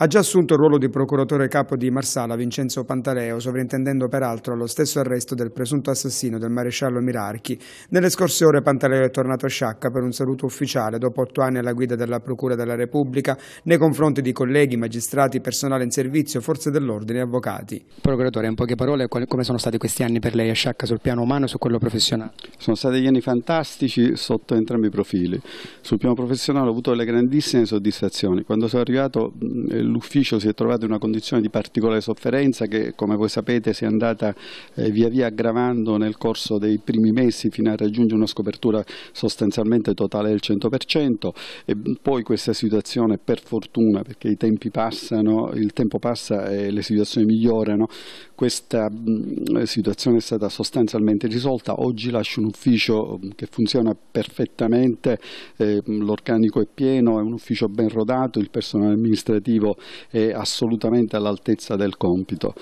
Ha già assunto il ruolo di procuratore capo di Marsala Vincenzo Pantaleo, sovrintendendo peraltro allo stesso arresto del presunto assassino del maresciallo Mirarchi. Nelle scorse ore Pantaleo è tornato a Sciacca per un saluto ufficiale dopo otto anni alla guida della Procura della Repubblica nei confronti di colleghi, magistrati, personale in servizio, forze dell'ordine e avvocati. Procuratore, in poche parole, come sono stati questi anni per lei a Sciacca sul piano umano e su quello professionale? Sono stati anni fantastici sotto entrambi i profili. Sul piano professionale ho avuto delle grandissime soddisfazioni. Quando sono arrivato mm, l'ufficio si è trovato in una condizione di particolare sofferenza che come voi sapete si è andata eh, via via aggravando nel corso dei primi mesi fino a raggiungere una scopertura sostanzialmente totale del 100% e mm, poi questa situazione per fortuna perché i tempi passano, il tempo passa e le situazioni migliorano, questa mm, situazione è stata sostanzialmente risolta, oggi lascio un ufficio mm, che funziona perfettamente, eh, l'organico è pieno, è un ufficio ben rodato, il personale amministrativo è assolutamente all'altezza del compito.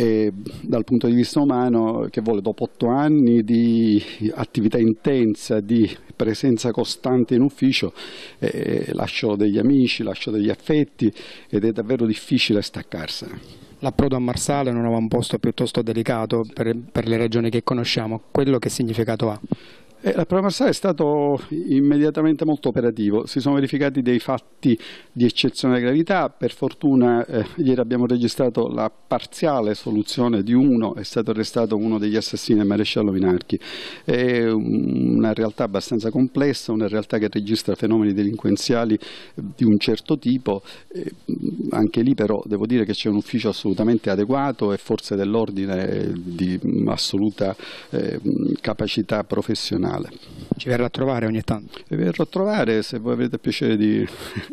E dal punto di vista umano che vuole dopo otto anni di attività intensa, di presenza costante in ufficio, eh, eh lascio degli amici, lascio degli affetti ed è davvero difficile staccarsene. L'approdo a Marsala è un avamposto piuttosto delicato per, per le ragioni che conosciamo, quello che significato ha? Eh, la Pro Marsala è stato immediatamente molto operativo, si sono verificati dei fatti di eccezionale gravità, per fortuna eh, ieri abbiamo registrato la parziale soluzione di uno, è stato arrestato uno degli assassini del maresciallo Vinarchi, è una realtà abbastanza complessa, una realtà che registra fenomeni delinquenziali eh, di un certo tipo, eh, anche lì però devo dire che c'è un ufficio assolutamente adeguato e forze dell'ordine eh, di assoluta eh, capacità professionale canale. Ci verrà a trovare ogni tanto? Vi verrò a trovare se voi avete piacere di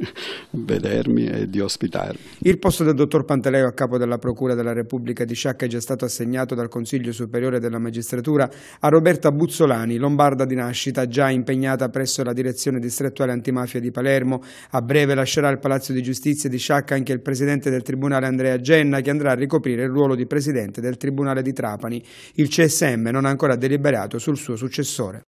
vedermi e di ospitarmi. Il posto del dottor Pantaleo a capo della Procura della Repubblica di Sciacca è già stato assegnato dal Consiglio Superiore della Magistratura a Roberta Buzzolani, lombarda di nascita, già impegnata presso la direzione distrettuale antimafia di Palermo. A breve lascerà il Palazzo di Giustizia di Sciacca anche il presidente del Tribunale Andrea Genna, che andrà a ricoprire il ruolo di presidente del Tribunale di Trapani. Il CSM non ha ancora deliberato sul suo successore.